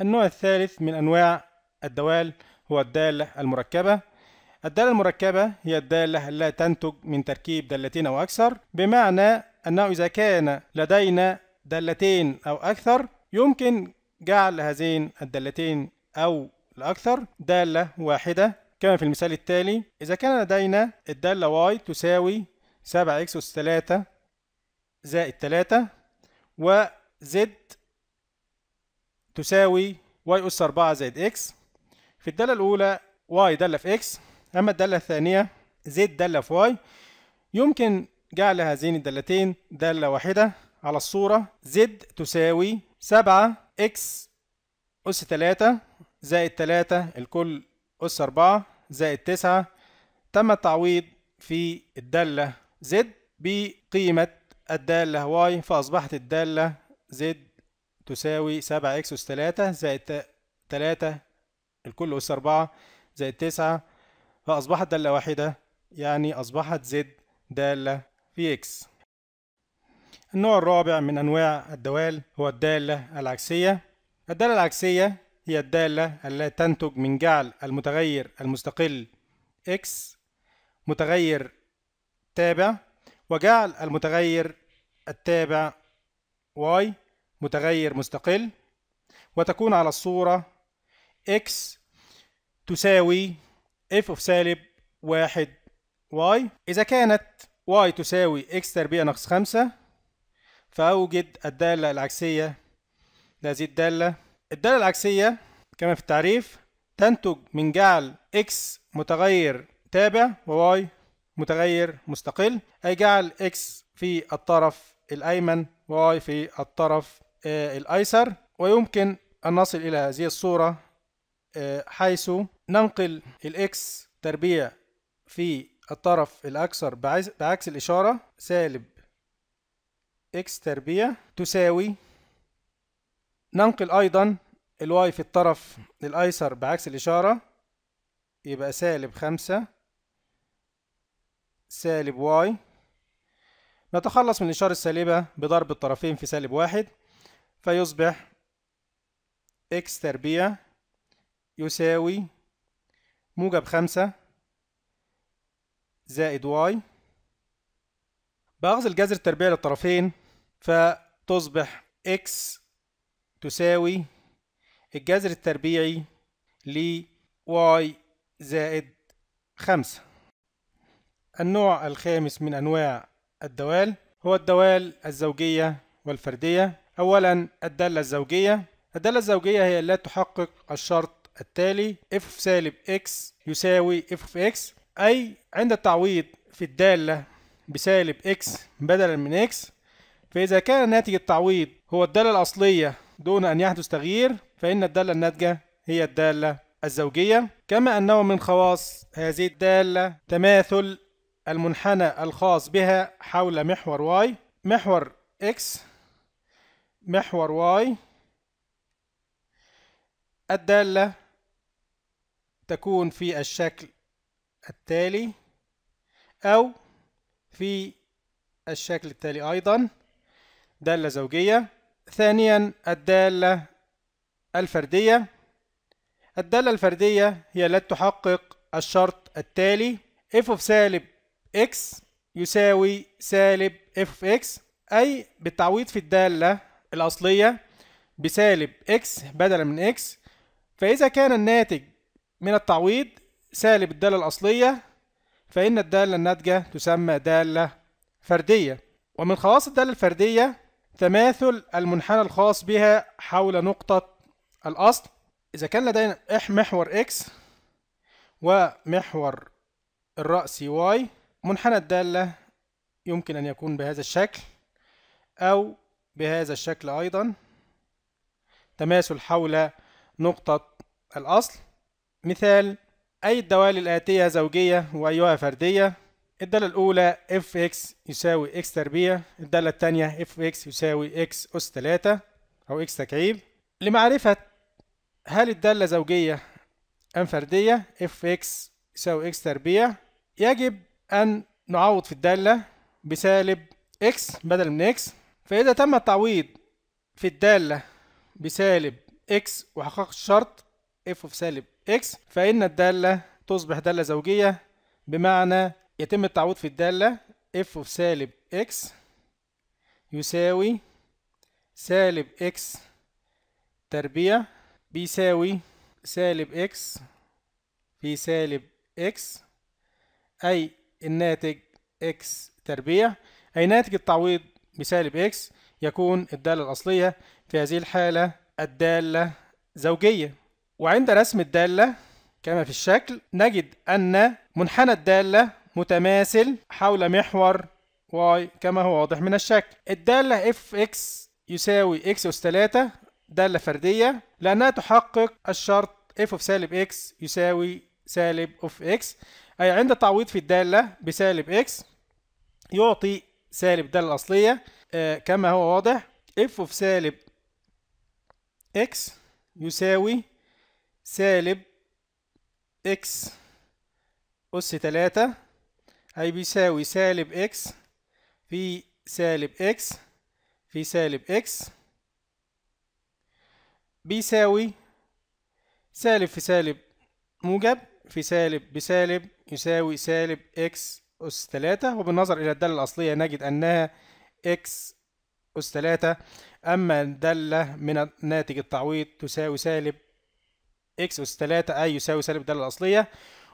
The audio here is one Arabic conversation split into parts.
النوع الثالث من أنواع الدوال هو الدالة المركبة الدالة المركبة هي الدالة التي تنتج من تركيب دالتين أو أكثر بمعنى أنه إذا كان لدينا دالتين أو أكثر يمكن جعل هذين الدالتين أو الأكثر دالة واحدة كما في المثال التالي إذا كان لدينا الدالة y تساوي 7 x 3 زائد 3 وزد تساوي y أس 4 زائد x في الدالة الأولى y دالة في x أما الدالة الثانية z دالة في y يمكن جعل هذين الدالتين دالة واحدة على الصورة z تساوي 7 x أس 3 زائد 3 الكل أس 4 زائد 9 تم التعويض في الدالة z بقيمة الدالة y فأصبحت الدالة z تساوي 7 اكس اس 3 زائد 3 الكل اس 4 زائد 9 فأصبحت دالة واحدة يعني أصبحت زد دالة في اكس النوع الرابع من أنواع الدوال هو الدالة العكسية الدالة العكسية هي الدالة التي تنتج من جعل المتغير المستقل اكس متغير تابع وجعل المتغير التابع واي متغير مستقل وتكون على الصورة x تساوي f of سالب واحد y إذا كانت y تساوي x تربيع ناقص خمسة فأوجد الدالة العكسية لهذه الدالة الدالة العكسية كما في التعريف تنتج من جعل x متغير تابع وy متغير مستقل أي جعل x في الطرف الأيمن وy في الطرف آه، الأيسر ويمكن أن نصل إلى هذه الصورة آه، حيث ننقل الإكس تربيع في الطرف الأكثر بعكس الإشارة سالب إكس تربيع تساوي ننقل أيضا الواي في الطرف الأيسر بعكس الإشارة يبقى سالب خمسة سالب واي نتخلص من الإشارة السالبة بضرب الطرفين في سالب واحد فيصبح إكس تربيع يساوي موجب خمسة زائد واي بأخذ الجذر التربيعي للطرفين فتصبح إكس تساوي الجذر التربيعي ل y زائد خمسة النوع الخامس من أنواع الدوال هو الدوال الزوجية والفردية أولا الدالة الزوجية الدالة الزوجية هي التي تحقق الشرط التالي f سالب x يساوي f of x أي عند التعويض في الدالة بسالب x بدلا من x فإذا كان ناتج التعويض هو الدالة الأصلية دون أن يحدث تغيير فإن الدالة الناتجة هي الدالة الزوجية كما أنه من خواص هذه الدالة تماثل المنحنى الخاص بها حول محور y محور x محور واي الدالة تكون في الشكل التالي أو في الشكل التالي أيضا دالة زوجية ثانيا الدالة الفردية الدالة الفردية هي التي تحقق الشرط التالي f of سالب x يساوي سالب f of x أي بالتعويض في الدالة الأصلية بسالب x بدلا من x فإذا كان الناتج من التعويض سالب الدالة الأصلية فإن الدالة الناتجة تسمى دالة فردية ومن خواص الدالة الفردية تماثل المنحنى الخاص بها حول نقطة الأصل إذا كان لدينا محور x ومحور الرأسي y منحنى الدالة يمكن أن يكون بهذا الشكل أو بهذا الشكل أيضا تماثل حول نقطة الأصل مثال أي الدوال الآتية زوجية وأيها فردية الدالة الأولى fx يساوي x تربيع الدالة الثانية fx يساوي x أس 3 أو x تكعيب لمعرفة هل الدالة زوجية أم فردية fx يساوي x تربيع يجب أن نعوض في الدالة بسالب x بدل من x فإذا تم التعويض في الدالة بسالب x وحقق الشرط f في سالب x فإن الدالة تصبح دالة زوجية بمعنى يتم التعويض في الدالة f في سالب x يساوي سالب x تربيع بيساوي سالب x في سالب x أي الناتج x تربيع أي ناتج التعويض بسالب x يكون الدالة الأصلية في هذه الحالة الدالة زوجية وعند رسم الدالة كما في الشكل نجد أن منحنى الدالة متماثل حول محور y كما هو واضح من الشكل الدالة fx يساوي x أس 3 دالة فردية لأنها تحقق الشرط f of سالب x يساوي سالب أوف x أي عند التعويض في الدالة بسالب x يعطي سالب الداله الأصلية آه، كما هو واضح اف اوف سالب اكس يساوي سالب اكس أس تلاتة أي بيساوي سالب اكس في سالب اكس في سالب اكس بيساوي سالب في سالب موجب في سالب بسالب يساوي سالب اكس أس 3 وبالنظر إلى الدالة الأصلية نجد أنها إكس أس 3 أما الدالة من ناتج التعويض تساوي سالب إكس أس 3 أي يساوي سالب الدالة الأصلية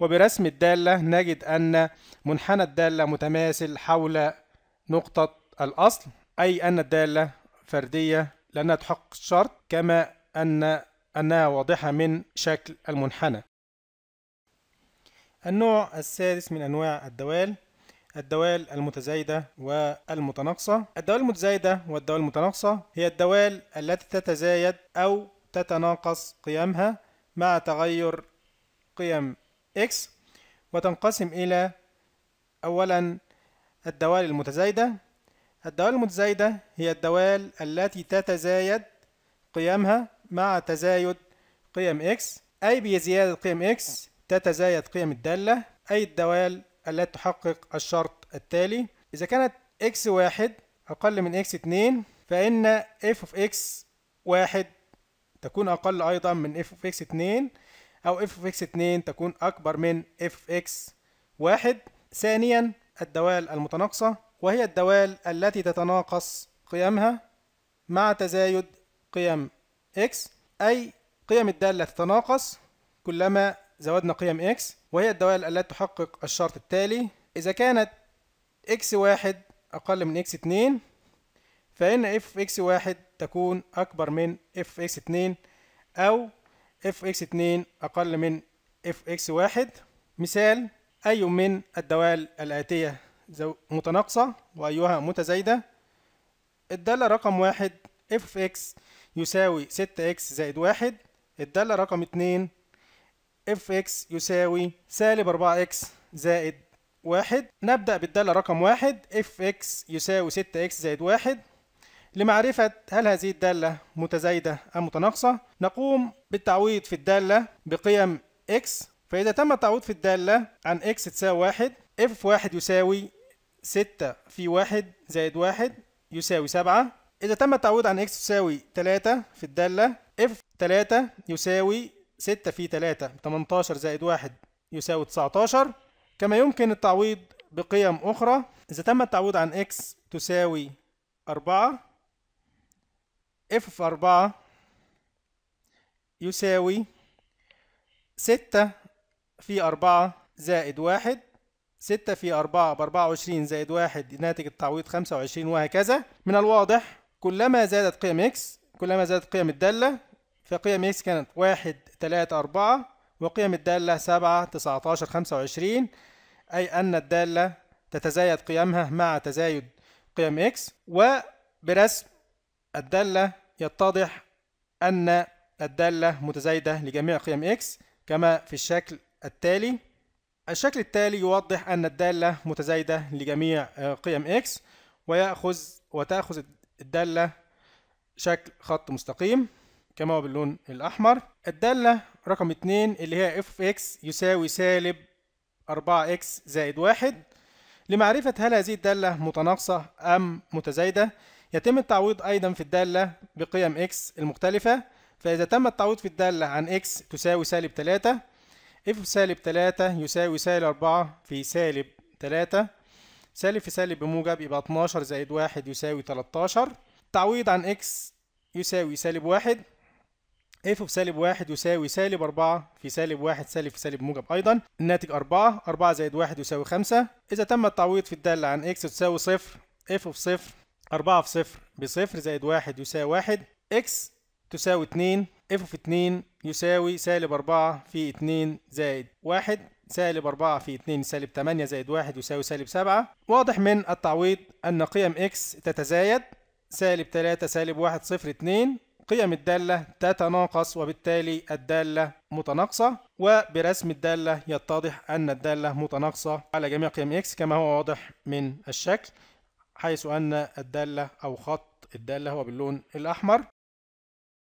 وبرسم الدالة نجد أن منحنى الدالة متماثل حول نقطة الأصل أي أن الدالة فردية لأنها تحقق الشرط كما أن أنها واضحة من شكل المنحنى النوع السادس من أنواع الدوال الدوال المتزايدة والمتناقصة الدوال المتزايدة والدوال المتناقصة هي الدوال التي تتزايد أو تتناقص قيمها مع تغير قيم x وتنقسم إلى أولا الدوال المتزايدة الدوال المتزايدة هي الدوال التي تتزايد قيمها مع تزايد قيم x أي بزيادة قيم x تتزايد قيم الدالة أي الدوال التي تحقق الشرط التالي إذا كانت x واحد أقل من x2 فإن f of x واحد تكون أقل أيضا من f of x2 أو f of x2 تكون أكبر من f of x واحد ثانيا الدوال المتناقصة وهي الدوال التي تتناقص قيمها مع تزايد قيم x أي قيم الدالة تتناقص كلما زودنا قيم x وهي الدوائر التي تحقق الشرط التالي إذا كانت x واحد أقل من x2 فإن f x واحد تكون أكبر من f x2 أو f x2 أقل من f x واحد مثال أي من الدوال الآتية متناقصة وأيها متزايدة الدالة رقم واحد f x يساوي 6x زائد واحد الدالة رقم اتنين اف اكس يساوي سالب 4 اكس زائد 1 نبدا بالداله رقم 1 اف اكس يساوي 6 اكس زائد 1 لمعرفة هل هذه الدالة متزايدة أم متناقصة نقوم بالتعويض في الدالة بقيم x فإذا تم التعويض في الدالة عن x تساوي 1 f1 يساوي 6 في 1 زائد 1 يساوي 7 إذا تم التعويض عن x تساوي 3 في الدالة f3 يساوي 6 في 3 18 زائد 1 يساوي 19 كما يمكن التعويض بقيم أخرى إذا تم التعويض عن x تساوي 4 f في 4 يساوي 6 في 4 زائد 1 6 في 4 ب 24 زائد 1 ناتج التعويض 25 وهكذا من الواضح كلما زادت قيم x كلما زادت قيم الدالة فقيم إكس كانت واحد تلاتة أربعة وقيم الدالة سبعة تسعتاشر خمسة وعشرين أي أن الدالة تتزايد قيمها مع تزايد قيم إكس وبرسم الدالة يتضح أن الدالة متزايدة لجميع قيم إكس كما في الشكل التالي الشكل التالي يوضح أن الدالة متزايدة لجميع آه، قيم إكس ويأخذ وتأخذ الدالة شكل خط مستقيم كما هو باللون الأحمر الدالة رقم 2 اللي هي اف اكس يساوي سالب 4 x زائد 1 لمعرفة هل هذه الدالة متناقصة أم متزايدة يتم التعويض أيضا في الدالة بقيم x المختلفة فإذا تم التعويض في الدالة عن x تساوي سالب 3 اف سالب 3 يساوي سالب 4 في سالب 3 سالب في سالب بموجب يبقى 12 زائد 1 يساوي 13 تعويض عن x يساوي سالب 1 اف في سالب واحد يساوي سالب أربعة في سالب واحد سالب في سالب موجب أيضا الناتج أربعة أربعة زائد واحد يساوي خمسة إذا تم التعويض في الدالة عن إكس تساوي صفر اف في صفر أربعة في صفر بصفر زائد واحد يساوي واحد إكس تساوي اتنين اف في اتنين يساوي سالب أربعة في اتنين زائد واحد سالب أربعة في اتنين سالب تمانية زائد واحد يساوي سالب سبعة واضح من التعويض أن قيم إكس تتزايد سالب تلاتة سالب واحد صفر اتنين قيم الدالة تتناقص وبالتالي الدالة متناقصة وبرسم الدالة يتضح أن الدالة متناقصة على جميع قيم x كما هو واضح من الشكل حيث أن الدالة أو خط الدالة هو باللون الأحمر